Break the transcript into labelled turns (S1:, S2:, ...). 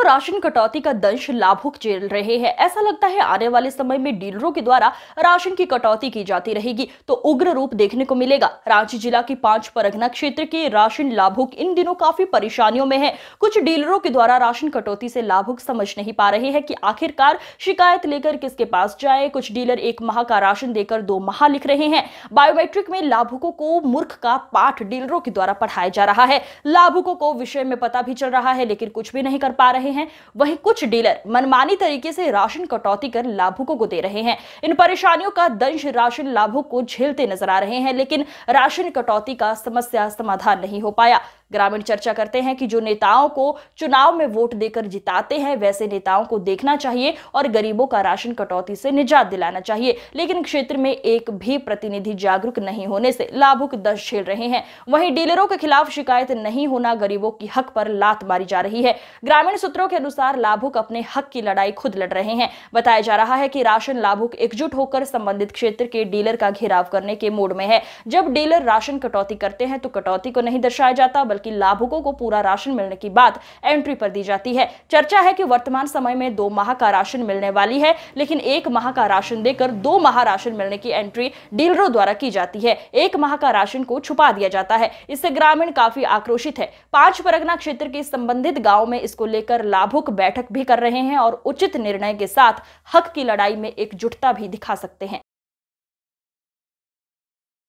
S1: हजारों राशन कटौती का दंश लाभुक झेल रहे हैं ऐसा लगता है आने वाले समय में डीलरों के द्वारा राशन की कटौती की जाती रहेगी तो उग्र रूप देखने को मिलेगा रांची जिला की पांच परगना क्षेत्र के राशन लाभुक इन दिनों काफी परेशानियों में है कुछ डीलरों के द्वारा राशन कटौती से लाभुक समझ नहीं पा रहे हैं कि आखिरकार शिकायत लेकर किसके पास जाए कुछ डीलर एक माह का राशन देकर दो माह लिख रहे हैं बायोमेट्रिक में लाभुकों को मूर्ख का पाठ डीलरों के द्वारा पढ़ाया जा रहा है लाभुकों को विषय में पता भी चल रहा है लेकिन कुछ भी नहीं कर पा रहे हैं वहीं कुछ डीलर मनमानी तरीके से राशन कटौती कर लाभुकों को दे रहे हैं इन परेशानियों का दंश राशन लाभुक को झेलते नजर आ रहे हैं लेकिन राशन कटौती का समस्या समाधान नहीं हो पाया ग्रामीण चर्चा करते हैं कि जो नेताओं को चुनाव में वोट देकर जिताते हैं वैसे नेताओं को देखना चाहिए और गरीबों का राशन कटौती से निजात दिलाना चाहिए लेकिन क्षेत्र में एक भी प्रतिनिधि जागरूक नहीं होने से लाभुक दश झेल रहे हैं वहीं डीलरों के खिलाफ शिकायत नहीं होना गरीबों की हक पर लात मारी जा रही है ग्रामीण सूत्रों सूत्रों के अनुसार लाभुक अपने हक की लड़ाई खुद लड़ रहे हैं बताया जा रहा है कि राशन लाभुक एकजुट होकर संबंधित क्षेत्र के डीलर का घेराव करने के मोड में है जब डीलर राशन कटौती करते हैं तो कटौती को नहीं दर्शाया जाता बल्कि लाभुकों को पूरा राशन मिलने की बात एंट्री पर दी जाती है चर्चा है कि वर्तमान समय में दो माह का राशन मिलने वाली है लेकिन एक माह का राशन देकर दो माह राशन मिलने की एंट्री डीलरों द्वारा की जाती है एक माह का राशन को छुपा दिया जाता है इससे ग्रामीण काफी आक्रोशित है पांच परगना क्षेत्र के संबंधित गाँव में इसको लेकर लाभुक बैठक भी कर रहे हैं और उचित निर्णय के साथ हक की लड़ाई में एकजुटता भी दिखा सकते हैं